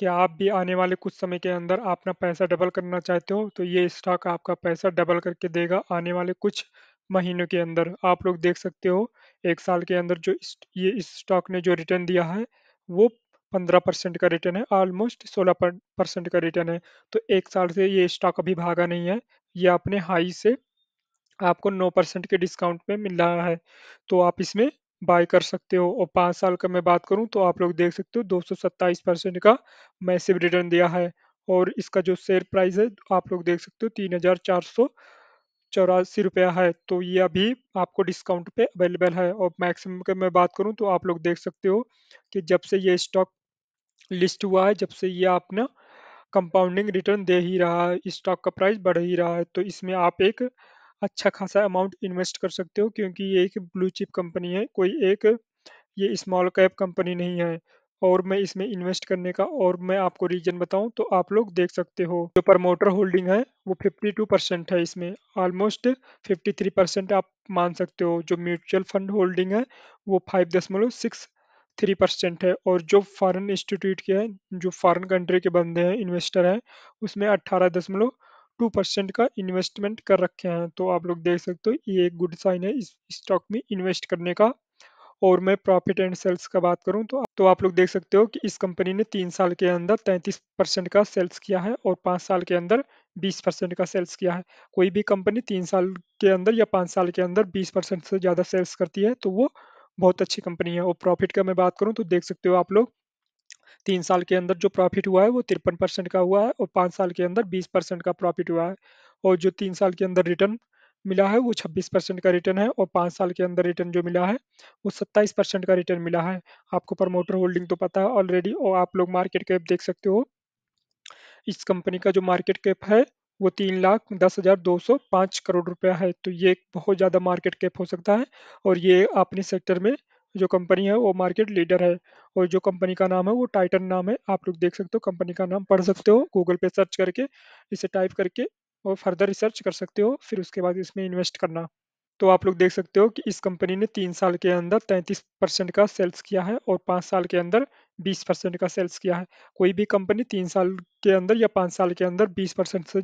कि आप भी आने वाले कुछ समय के अंदर अपना पैसा डबल करना चाहते हो तो ये स्टॉक आपका पैसा डबल करके देगा आने वाले कुछ महीनों के अंदर आप लोग देख सकते हो एक साल के अंदर जो इस, ये इस स्टॉक ने जो रिटर्न दिया है वो पंद्रह परसेंट का रिटर्न है ऑलमोस्ट सोलह परसेंट का रिटर्न है तो एक साल से ये स्टॉक अभी भागा नहीं है ये अपने हाई से आपको नौ परसेंट के डिस्काउंट में मिल रहा है तो आप इसमें बाय कर सकते हो और पाँच साल का मैं बात करूँ तो आप लोग देख सकते हो दो परसेंट का मैसिव रिटर्न दिया है और इसका जो शेयर प्राइस है आप लोग देख सकते हो तीन हजार चार सौ चौरासी रुपया है तो ये अभी आपको डिस्काउंट पे अवेलेबल है और मैक्सिमम की मैं बात करूँ तो आप लोग देख सकते हो कि जब से ये स्टॉक लिस्ट हुआ है जब से ये आपने कंपाउंडिंग रिटर्न दे ही रहा है स्टॉक का प्राइस बढ़ ही रहा है तो इसमें आप एक अच्छा खासा अमाउंट इन्वेस्ट कर सकते हो क्योंकि ये एक ब्लू चिप कंपनी है कोई एक ये स्मॉल कैप कंपनी नहीं है और मैं इसमें इन्वेस्ट करने का और मैं आपको रीजन बताऊं तो आप लोग देख सकते हो जो प्रमोटर होल्डिंग है वो 52 परसेंट है इसमें ऑलमोस्ट 53 परसेंट आप मान सकते हो जो म्यूचुअल फंड होल्डिंग है वो फाइव दशमलव सिक्स थ्री परसेंट है और जो फॉरेन इंस्टीट्यूट के हैं जो फॉरेन कंट्री के बंदे हैं इन्वेस्टर हैं उसमें अट्ठारह दशमलव टू परसेंट का इन्वेस्टमेंट कर रखे हैं तो आप लोग देख सकते हो ये एक गुड साइन है इस स्टॉक में इन्वेस्ट करने का और मैं प्रॉफिट एंड सेल्स का बात करूं तो तो आप लोग देख सकते हो कि इस कंपनी ने तीन साल के अंदर तैंतीस परसेंट का सेल्स किया है और पाँच साल के अंदर बीस परसेंट का सेल्स किया है कोई भी कंपनी तीन साल के अंदर या पाँच साल के अंदर बीस परसेंट से ज़्यादा सेल्स करती है तो वो बहुत अच्छी कंपनी है और प्रॉफिट का मैं बात करूँ तो देख सकते हो आप लोग तीन साल के अंदर जो प्रॉफिट हुआ है वो तिरपन परसेंट का हुआ है और पाँच साल के अंदर बीस परसेंट का प्रॉफिट हुआ है और जो तीन साल के अंदर रिटर्न मिला है वो छब्बीस परसेंट का रिटर्न है और पाँच साल के अंदर रिटर्न जो मिला है वो सत्ताईस परसेंट का रिटर्न मिला है आपको प्रमोटर होल्डिंग तो पता है ऑलरेडी और आप लोग मार्केट कैप देख सकते हो इस कंपनी का जो मार्केट कैप है वो तीन लाख दस हजार दो सौ पाँच करोड़ रुपया है तो ये बहुत ज़्यादा मार्केट कैप हो सकता है और ये अपने सेक्टर में जो कंपनी है वो मार्केट लीडर है और जो कंपनी का नाम है वो टाइटन नाम है आप लोग देख सकते हो कंपनी का नाम पढ़ सकते हो गूगल पे सर्च करके इसे टाइप करके और फर्दर रिसर्च कर सकते हो फिर उसके बाद इसमें इन्वेस्ट करना तो आप लोग देख सकते हो कि इस कंपनी ने तीन साल के अंदर तैंतीस परसेंट का सेल्स किया है और पाँच साल के अंदर बीस परसेंट का सेल्स किया है कोई भी कंपनी तीन साल के अंदर या पाँच साल के अंदर बीस परसेंट से